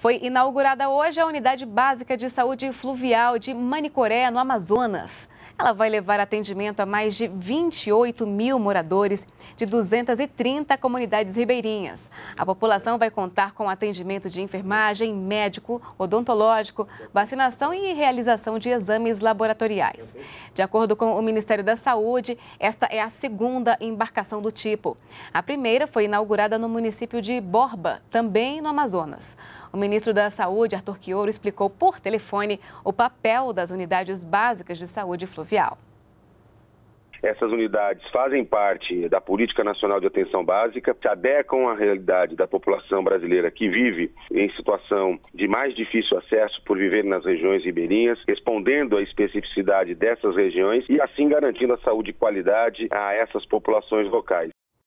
Foi inaugurada hoje a Unidade Básica de Saúde Fluvial de Manicoré, no Amazonas. Ela vai levar atendimento a mais de 28 mil moradores de 230 comunidades ribeirinhas. A população vai contar com atendimento de enfermagem, médico, odontológico, vacinação e realização de exames laboratoriais. De acordo com o Ministério da Saúde, esta é a segunda embarcação do tipo. A primeira foi inaugurada no município de Borba, também no Amazonas. O ministro da Saúde, Arthur Quioro, explicou por telefone o papel das unidades básicas de saúde fluvial. Essas unidades fazem parte da Política Nacional de Atenção Básica, se adequam à realidade da população brasileira que vive em situação de mais difícil acesso por viver nas regiões ribeirinhas, respondendo à especificidade dessas regiões e assim garantindo a saúde e qualidade a essas populações locais.